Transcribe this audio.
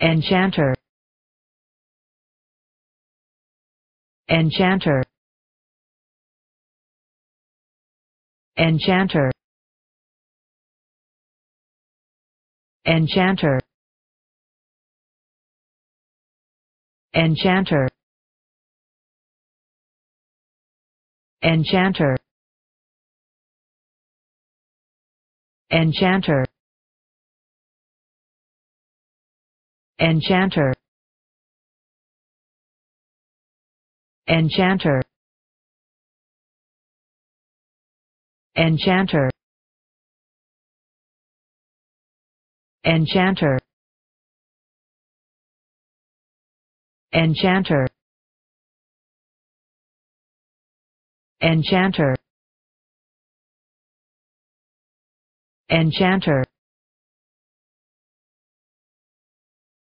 Enchanter Enchanter Enchanter Enchanter Enchanter Enchanter Enchanter Enchanter Enchanter Enchanter Enchanter Enchanter Enchanter Enchanter